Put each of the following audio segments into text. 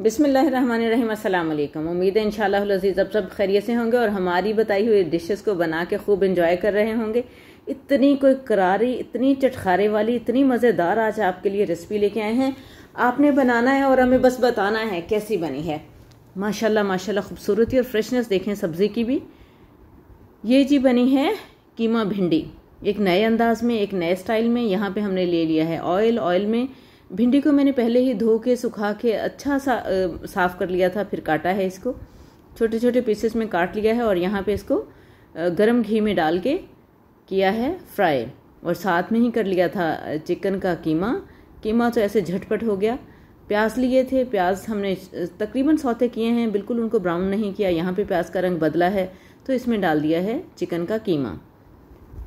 बिसमीम अल्लाम उम्मीद है इंशाल्लाह अजीज़ अब सब खैरियत से होंगे और हमारी बताई हुई डिशेस को बना के खूब इंजॉय कर रहे होंगे इतनी कोई करारी इतनी चटखारे वाली इतनी मज़ेदार आज आपके लिए रेसिपी लेके आए हैं आपने बनाना है और हमें बस बताना है कैसी बनी है माशाल्लाह माशाल्लाह खूबसूरती और फ्रेशनेस देखें सब्ज़ी की भी ये जी बनी है कीमा भिंडी एक नए अंदाज में एक नए स्टाइल में यहाँ पर हमने ले लिया है ऑयल ऑयल में भिंडी को मैंने पहले ही धो के सुखा के अच्छा सा साफ़ कर लिया था फिर काटा है इसको छोटे छोटे पीसेस में काट लिया है और यहाँ पे इसको गरम घी में डाल के किया है फ्राई और साथ में ही कर लिया था चिकन का कीमा कीमा तो ऐसे झटपट हो गया प्याज लिए थे प्याज हमने तकरीबन सौते किए हैं बिल्कुल उनको ब्राउन नहीं किया यहाँ पे प्याज का रंग बदला है तो इसमें डाल दिया है चिकन का कीमा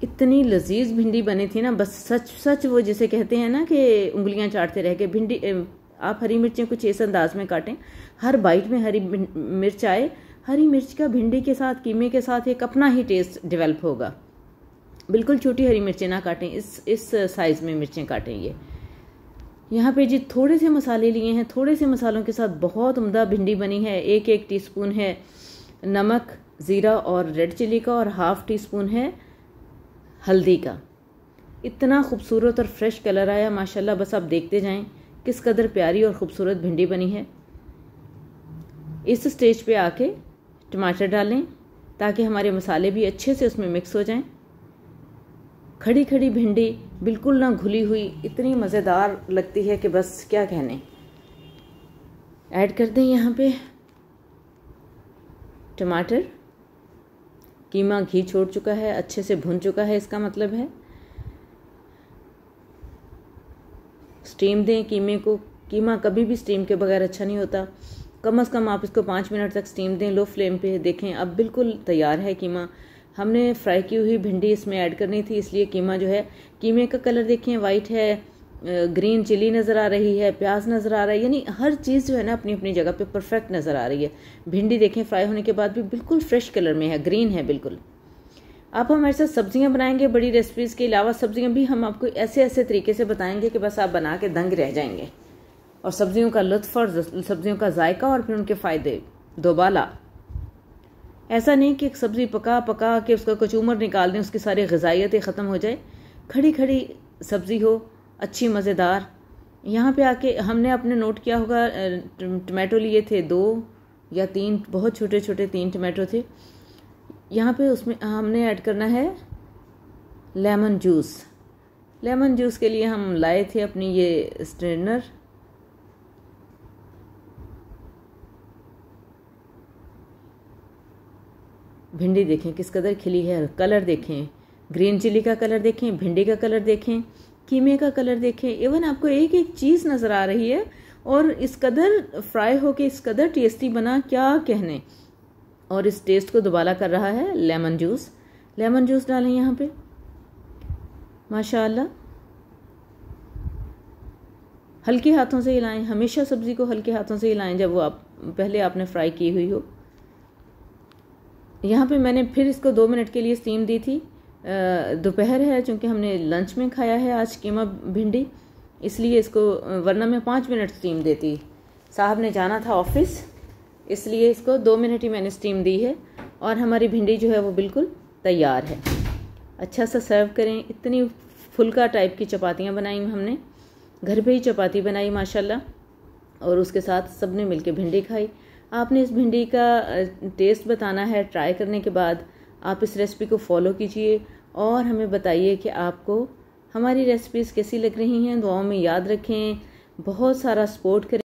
इतनी लजीज भिंडी बनी थी ना बस सच सच वो जिसे कहते हैं ना कि उंगलियां चाटते रह गए भिंडी आप हरी मिर्चें कुछ इस अंदाज में काटें हर बाइट में हरी मिर्च आए हरी मिर्च का भिंडी के साथ कीमे के साथ एक अपना ही टेस्ट डेवलप होगा बिल्कुल छोटी हरी मिर्चें ना काटें इस इस साइज़ में मिर्चें काटें ये यहाँ पे जी थोड़े से मसाले लिए हैं थोड़े से मसालों के साथ बहुत उमदा भिंडी बनी है एक एक टीस्पून है नमक ज़ीरा और रेड चिली का और हाफ़ टी स्पून है हल्दी का इतना खूबसूरत और फ्रेश कलर आया माशाल्लाह बस आप देखते जाएं किस कदर प्यारी और ख़ूबसूरत भिंडी बनी है इस स्टेज पे आके टमाटर डालें ताकि हमारे मसाले भी अच्छे से उसमें मिक्स हो जाएं खड़ी खड़ी भिंडी बिल्कुल ना घुली हुई इतनी मज़ेदार लगती है कि बस क्या कहने ऐड कर दें यहाँ पे टमाटर कीमा घी छोड़ चुका है अच्छे से भुन चुका है इसका मतलब है स्टीम दें कीमे को कीमा कभी भी स्टीम के बगैर अच्छा नहीं होता कम से कम आप इसको पाँच मिनट तक स्टीम दें लो फ्लेम पे देखें अब बिल्कुल तैयार है कीमा हमने फ्राई की हुई भिंडी इसमें ऐड करनी थी इसलिए कीमा जो है कीमे का कलर देखें वाइट है ग्रीन चिली नज़र आ रही है प्याज नज़र आ रहा है यानी हर चीज़ जो है ना अपनी अपनी जगह पे परफेक्ट नज़र आ रही है भिंडी देखें फ्राई होने के बाद भी बिल्कुल फ्रेश कलर में है ग्रीन है बिल्कुल आप हमारे साथ सब्जियां बनाएंगे बड़ी रेसिपीज़ के अलावा सब्जियां भी हम आपको ऐसे ऐसे तरीके से बताएंगे कि बस आप बना के दंग रह जाएंगे और सब्जियों का लुत्फ और सब्जियों का जायका और फिर उनके फ़ायदे दोबाला ऐसा नहीं कि सब्ज़ी पका पका के उसका कुछ उम्र निकाल दें उसकी सारी गजाइतें ख़त्म हो जाए खड़ी खड़ी सब्ज़ी हो अच्छी मज़ेदार यहाँ पे आके हमने अपने नोट किया होगा टमाटो लिए थे दो या तीन बहुत छोटे छोटे तीन टमाटो थे यहाँ पे उसमें हमने ऐड करना है लेमन जूस लेमन जूस के लिए हम लाए थे अपनी ये स्ट्रेनर भिंडी देखें किस कदर खिली है कलर देखें ग्रीन चिली का कलर देखें भिंडी का कलर देखें कीमे का कलर देखें इवन आपको एक एक चीज़ नज़र आ रही है और इस कदर फ्राई होके इस कदर टेस्टी बना क्या कहने और इस टेस्ट को दोबारा कर रहा है लेमन जूस लेमन जूस डालें यहाँ पे माशाल्लाह हल्के हाथों से हिलाएं हमेशा सब्ज़ी को हल्के हाथों से हिलाएं जब वो आप पहले आपने फ्राई की हुई हो यहाँ पे मैंने फिर इसको दो मिनट के लिए स्टीम दी थी दोपहर है चूँकि हमने लंच में खाया है आज कीमा भिंडी इसलिए इसको वरना मैं पाँच मिनट स्टीम देती साहब ने जाना था ऑफिस इसलिए इसको दो मिनट ही मैंने स्टीम दी है और हमारी भिंडी जो है वो बिल्कुल तैयार है अच्छा सा सर्व करें इतनी फुलका टाइप की चपातियाँ बनाई हमने घर पे ही चपाती बनाई माशाल्लाह और उसके साथ सबने मिलके भिंडी खाई आपने इस भिंडी का टेस्ट बताना है ट्राई करने के बाद आप इस रेसिपी को फॉलो कीजिए और हमें बताइए कि आपको हमारी रेसिपीज़ कैसी लग रही हैं दुआओं में याद रखें बहुत सारा सपोर्ट करें